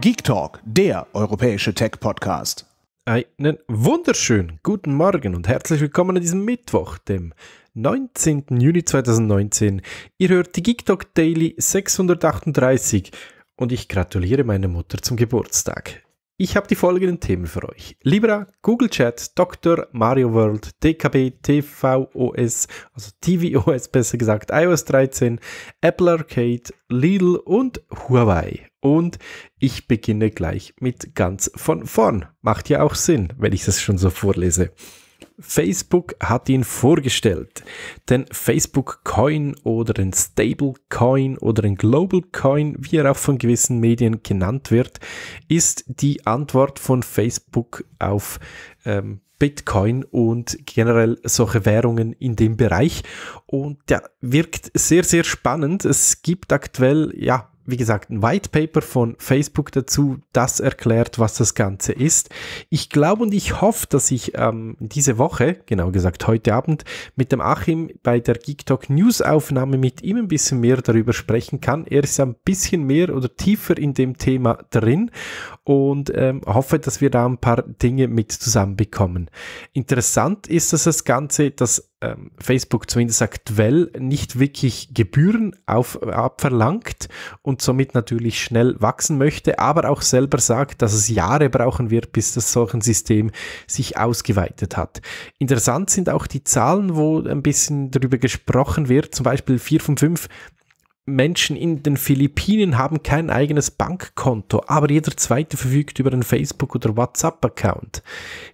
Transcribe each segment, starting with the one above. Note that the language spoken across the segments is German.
Geek Talk, der europäische Tech-Podcast. Einen wunderschönen guten Morgen und herzlich willkommen an diesem Mittwoch, dem 19. Juni 2019. Ihr hört die Geek Talk Daily 638 und ich gratuliere meiner Mutter zum Geburtstag. Ich habe die folgenden Themen für euch. Libra, Google Chat, Dr. Mario World, DKB, TVOS, also TVOS besser gesagt, iOS 13, Apple Arcade, Lidl und Huawei. Und ich beginne gleich mit ganz von vorn. Macht ja auch Sinn, wenn ich das schon so vorlese. Facebook hat ihn vorgestellt. Den Facebook Coin oder den Stable Coin oder den Global Coin, wie er auch von gewissen Medien genannt wird, ist die Antwort von Facebook auf ähm, Bitcoin und generell solche Währungen in dem Bereich. Und der wirkt sehr, sehr spannend. Es gibt aktuell, ja, wie gesagt, ein White Paper von Facebook dazu, das erklärt, was das Ganze ist. Ich glaube und ich hoffe, dass ich ähm, diese Woche, genau gesagt heute Abend, mit dem Achim bei der GeekTalk News Aufnahme mit ihm ein bisschen mehr darüber sprechen kann. Er ist ein bisschen mehr oder tiefer in dem Thema drin und ähm, hoffe, dass wir da ein paar Dinge mit zusammenbekommen. Interessant ist, dass das Ganze das ähm, Facebook zumindest aktuell nicht wirklich Gebühren auf, abverlangt und somit natürlich schnell wachsen möchte, aber auch selber sagt, dass es Jahre brauchen wird, bis das solche System sich ausgeweitet hat. Interessant sind auch die Zahlen, wo ein bisschen darüber gesprochen wird, zum Beispiel 4 von 5 Menschen in den Philippinen haben kein eigenes Bankkonto, aber jeder zweite verfügt über einen Facebook- oder WhatsApp-Account.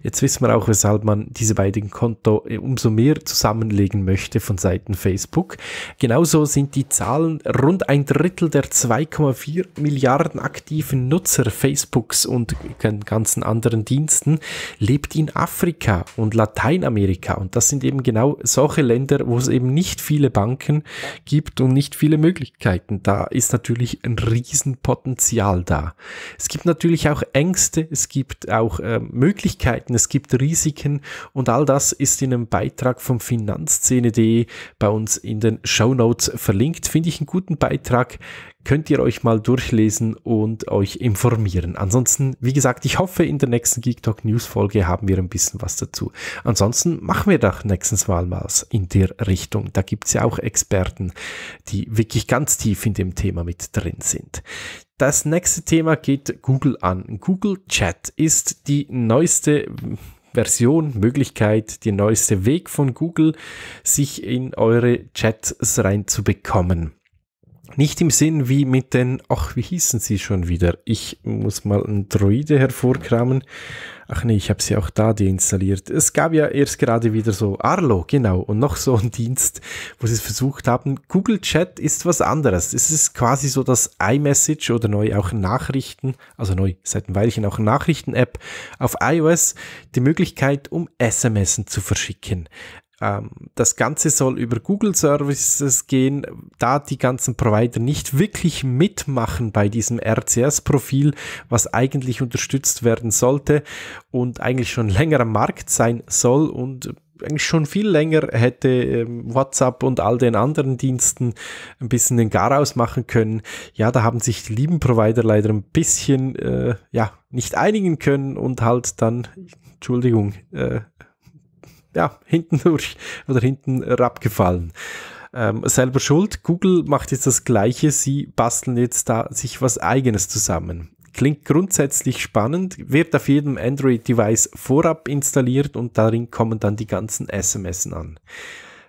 Jetzt wissen wir auch, weshalb man diese beiden Konto äh, umso mehr zusammenlegen möchte von Seiten Facebook. Genauso sind die Zahlen rund ein Drittel der 2,4 Milliarden aktiven Nutzer Facebooks und ganzen anderen Diensten lebt in Afrika und Lateinamerika. Und das sind eben genau solche Länder, wo es eben nicht viele Banken gibt und nicht viele Möglichkeiten Möglichkeiten da, ist natürlich ein Riesenpotenzial da. Es gibt natürlich auch Ängste, es gibt auch äh, Möglichkeiten, es gibt Risiken und all das ist in einem Beitrag vom Finanzszene.de bei uns in den Show Notes verlinkt. Finde ich einen guten Beitrag, könnt ihr euch mal durchlesen und euch informieren. Ansonsten, wie gesagt, ich hoffe, in der nächsten Geek Talk News Folge haben wir ein bisschen was dazu. Ansonsten machen wir doch nächstes mal was in der Richtung. Da gibt es ja auch Experten, die wirklich ganz tief in dem Thema mit drin sind. Das nächste Thema geht Google an. Google Chat ist die neueste Version, Möglichkeit, der neueste Weg von Google, sich in eure Chats reinzubekommen. Nicht im Sinn wie mit den, ach, wie hießen sie schon wieder? Ich muss mal einen Droide hervorkramen. Ach nee, ich habe sie auch da deinstalliert. Es gab ja erst gerade wieder so Arlo, genau, und noch so ein Dienst, wo sie es versucht haben. Google Chat ist was anderes. Es ist quasi so das iMessage oder neu auch Nachrichten, also neu seit ein Weilchen auch Nachrichten-App auf iOS, die Möglichkeit, um SMS zu verschicken. Ähm, das Ganze soll über Google Services gehen, da die ganzen Provider nicht wirklich mitmachen bei diesem RCS-Profil, was eigentlich unterstützt werden sollte und eigentlich schon länger am Markt sein soll und eigentlich schon viel länger hätte ähm, WhatsApp und all den anderen Diensten ein bisschen den Garaus machen können. Ja, da haben sich die lieben Provider leider ein bisschen äh, ja, nicht einigen können und halt dann, Entschuldigung, äh, ja, hinten durch oder hinten herabgefallen. Ähm, selber schuld, Google macht jetzt das Gleiche, sie basteln jetzt da sich was eigenes zusammen. Klingt grundsätzlich spannend, wird auf jedem Android-Device vorab installiert und darin kommen dann die ganzen SMS an.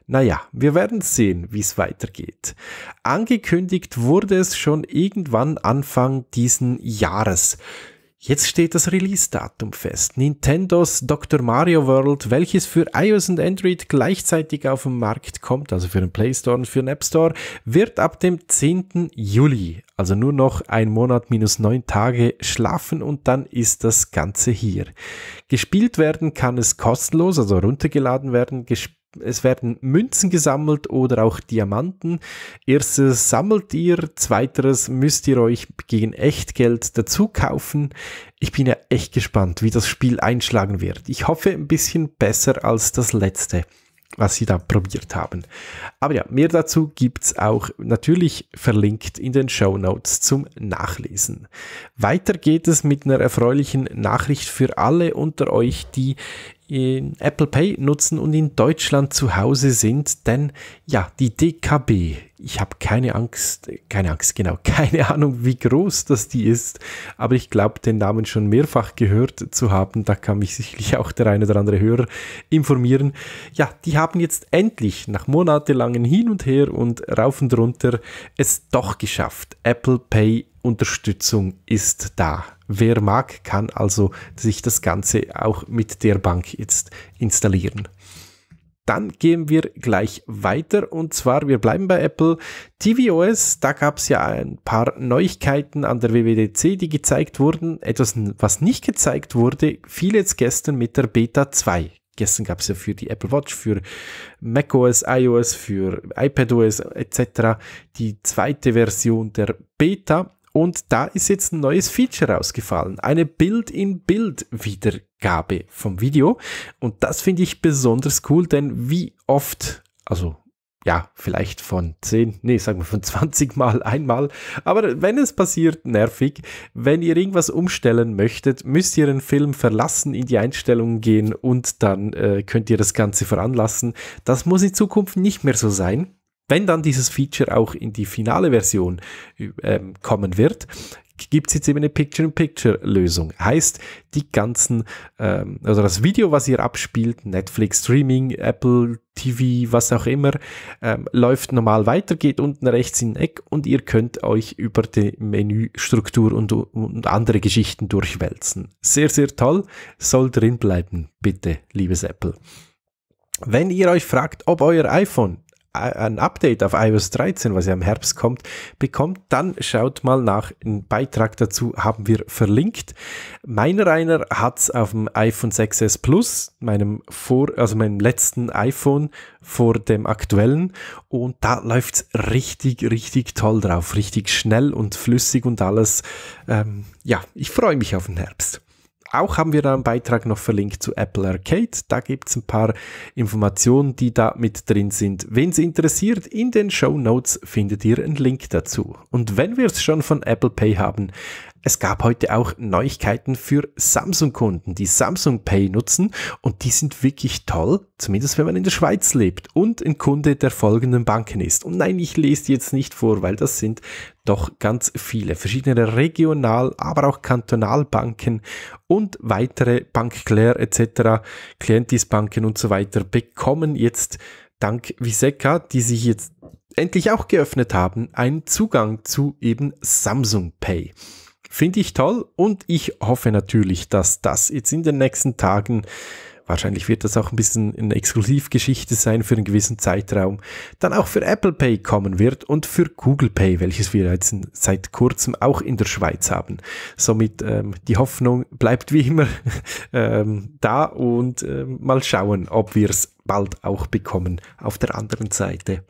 Naja, wir werden sehen, wie es weitergeht. Angekündigt wurde es schon irgendwann Anfang diesen Jahres. Jetzt steht das Release-Datum fest. Nintendos Dr. Mario World, welches für iOS und Android gleichzeitig auf den Markt kommt, also für den Play Store und für den App Store, wird ab dem 10. Juli, also nur noch ein Monat minus neun Tage schlafen und dann ist das Ganze hier. Gespielt werden kann es kostenlos, also runtergeladen werden. Gespielt es werden Münzen gesammelt oder auch Diamanten. Erstes sammelt ihr, zweiteres müsst ihr euch gegen Echtgeld dazu kaufen. Ich bin ja echt gespannt, wie das Spiel einschlagen wird. Ich hoffe ein bisschen besser als das letzte, was sie da probiert haben. Aber ja, mehr dazu gibt es auch natürlich verlinkt in den Show Notes zum Nachlesen. Weiter geht es mit einer erfreulichen Nachricht für alle unter euch, die Apple Pay nutzen und in Deutschland zu Hause sind, denn ja, die DKB ich habe keine Angst, keine Angst, genau, keine Ahnung, wie groß das die ist, aber ich glaube, den Namen schon mehrfach gehört zu haben. Da kann mich sicherlich auch der eine oder andere Hörer informieren. Ja, die haben jetzt endlich nach monatelangen Hin und Her und rauf und runter es doch geschafft. Apple Pay Unterstützung ist da. Wer mag, kann also sich das Ganze auch mit der Bank jetzt installieren. Dann gehen wir gleich weiter und zwar, wir bleiben bei Apple TVOS. Da gab es ja ein paar Neuigkeiten an der WWDC, die gezeigt wurden. Etwas, was nicht gezeigt wurde, fiel jetzt gestern mit der Beta 2. Gestern gab es ja für die Apple Watch, für macOS, iOS, für iPadOS etc. die zweite Version der Beta. Und da ist jetzt ein neues Feature rausgefallen. Eine Bild-in-Bild-Wiedergabe vom Video. Und das finde ich besonders cool, denn wie oft, also ja, vielleicht von 10, nee, sagen wir von 20 Mal einmal. Aber wenn es passiert, nervig. Wenn ihr irgendwas umstellen möchtet, müsst ihr den Film verlassen, in die Einstellungen gehen und dann äh, könnt ihr das Ganze veranlassen. Das muss in Zukunft nicht mehr so sein. Wenn dann dieses Feature auch in die finale Version äh, ähm, kommen wird, gibt es jetzt eben eine Picture-in-Picture-Lösung. Heißt, die ganzen, ähm, also das Video, was ihr abspielt, Netflix, Streaming, Apple TV, was auch immer, ähm, läuft normal weiter, geht unten rechts in den Eck und ihr könnt euch über die Menüstruktur und, und andere Geschichten durchwälzen. Sehr, sehr toll. Soll drin bleiben, bitte, liebes Apple. Wenn ihr euch fragt, ob euer iPhone äh, ein Update auf iOS 13, was ja im Herbst kommt, bekommt, dann schaut mal nach. Einen Beitrag dazu haben wir verlinkt. Meiner einer hat es auf dem iPhone 6s Plus, meinem vor, also meinem letzten iPhone vor dem aktuellen. Und da läuft es richtig, richtig toll drauf. Richtig schnell und flüssig und alles. Ähm, ja, ich freue mich auf den Herbst. Auch haben wir da einen Beitrag noch verlinkt zu Apple Arcade. Da gibt es ein paar Informationen, die da mit drin sind. Wen es interessiert, in den Show Notes findet ihr einen Link dazu. Und wenn wir es schon von Apple Pay haben, es gab heute auch Neuigkeiten für Samsung-Kunden, die Samsung Pay nutzen und die sind wirklich toll, zumindest wenn man in der Schweiz lebt und ein Kunde der folgenden Banken ist. Und nein, ich lese die jetzt nicht vor, weil das sind doch ganz viele verschiedene Regional-, aber auch Kantonalbanken und weitere Bank etc., Clientis-Banken und so weiter bekommen jetzt dank Viseka, die sich jetzt endlich auch geöffnet haben, einen Zugang zu eben Samsung Pay. Finde ich toll und ich hoffe natürlich, dass das jetzt in den nächsten Tagen wahrscheinlich wird das auch ein bisschen eine Exklusivgeschichte sein für einen gewissen Zeitraum, dann auch für Apple Pay kommen wird und für Google Pay, welches wir jetzt seit kurzem auch in der Schweiz haben. Somit ähm, die Hoffnung bleibt wie immer ähm, da und ähm, mal schauen, ob wir es bald auch bekommen auf der anderen Seite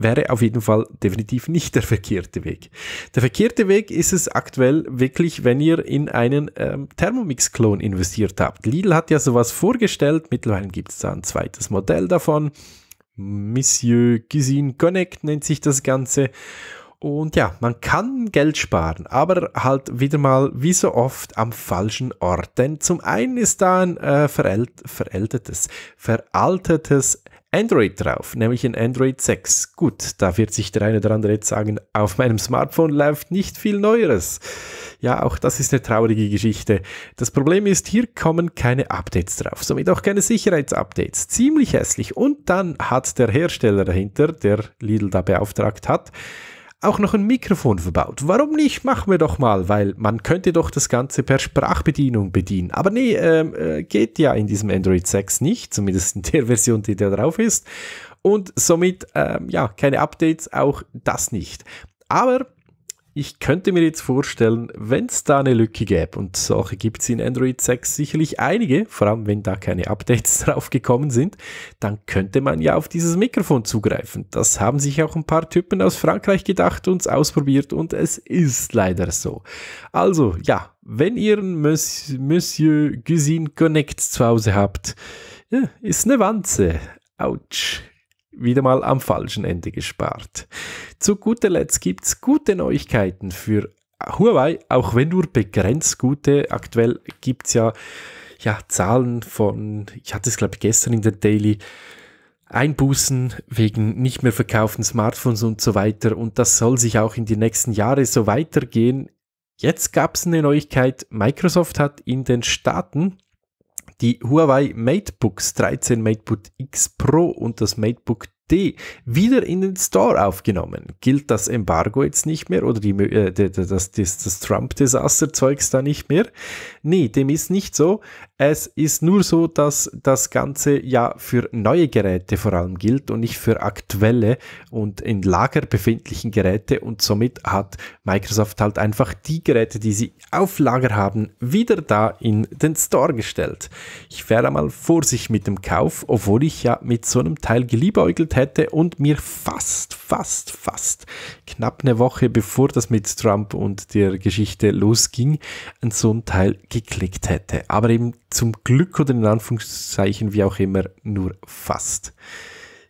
wäre auf jeden Fall definitiv nicht der verkehrte Weg. Der verkehrte Weg ist es aktuell wirklich, wenn ihr in einen ähm, Thermomix-Klon investiert habt. Lidl hat ja sowas vorgestellt, mittlerweile gibt es da ein zweites Modell davon. Monsieur Cuisine Connect nennt sich das Ganze. Und ja, man kann Geld sparen, aber halt wieder mal wie so oft am falschen Ort. Denn zum einen ist da ein äh, verältetes, veraltetes Android drauf, nämlich in Android 6. Gut, da wird sich der eine oder andere jetzt sagen, auf meinem Smartphone läuft nicht viel Neueres. Ja, auch das ist eine traurige Geschichte. Das Problem ist, hier kommen keine Updates drauf, somit auch keine Sicherheitsupdates. Ziemlich hässlich. Und dann hat der Hersteller dahinter, der Lidl da beauftragt hat, auch noch ein Mikrofon verbaut. Warum nicht? Machen wir doch mal, weil man könnte doch das Ganze per Sprachbedienung bedienen. Aber nee, ähm, äh, geht ja in diesem Android 6 nicht, zumindest in der Version, die da drauf ist. Und somit, äh, ja, keine Updates, auch das nicht. Aber ich könnte mir jetzt vorstellen, wenn es da eine Lücke gäbe, und solche gibt es in Android 6 sicherlich einige, vor allem wenn da keine Updates drauf gekommen sind, dann könnte man ja auf dieses Mikrofon zugreifen. Das haben sich auch ein paar Typen aus Frankreich gedacht und ausprobiert und es ist leider so. Also ja, wenn ihr ein Monsieur Cuisine Connect zu Hause habt, ja, ist eine Wanze. Autsch wieder mal am falschen Ende gespart. Zu guter Letzt gibt es gute Neuigkeiten für Huawei, auch wenn nur begrenzt gute. Aktuell gibt es ja, ja Zahlen von, ich hatte es glaube ich gestern in der Daily, Einbußen wegen nicht mehr verkauften Smartphones und so weiter. Und das soll sich auch in die nächsten Jahre so weitergehen. Jetzt gab es eine Neuigkeit. Microsoft hat in den Staaten die Huawei MateBooks 13 MateBook X Pro und das MateBook D wieder in den Store aufgenommen. Gilt das Embargo jetzt nicht mehr oder die, äh, das, das, das Trump-Desaster-Zeugs da nicht mehr? Nee, dem ist nicht so. Es ist nur so, dass das Ganze ja für neue Geräte vor allem gilt und nicht für aktuelle und in Lager befindlichen Geräte. Und somit hat Microsoft halt einfach die Geräte, die sie auf Lager haben, wieder da in den Store gestellt. Ich wäre mal vorsichtig mit dem Kauf, obwohl ich ja mit so einem Teil geliebäugelt hätte hätte und mir fast, fast, fast knapp eine Woche bevor das mit Trump und der Geschichte losging, an so ein Teil geklickt hätte. Aber eben zum Glück oder in Anführungszeichen wie auch immer nur fast.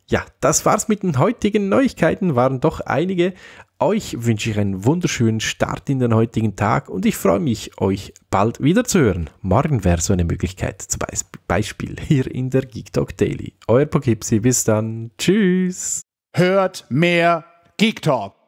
Ja, das war's mit den heutigen Neuigkeiten, waren doch einige, euch wünsche ich einen wunderschönen Start in den heutigen Tag und ich freue mich, euch bald wieder zu hören. Morgen wäre so eine Möglichkeit, zum Beispiel hier in der Geek Talk Daily. Euer Pokipsi, bis dann. Tschüss. Hört mehr Geek Talk.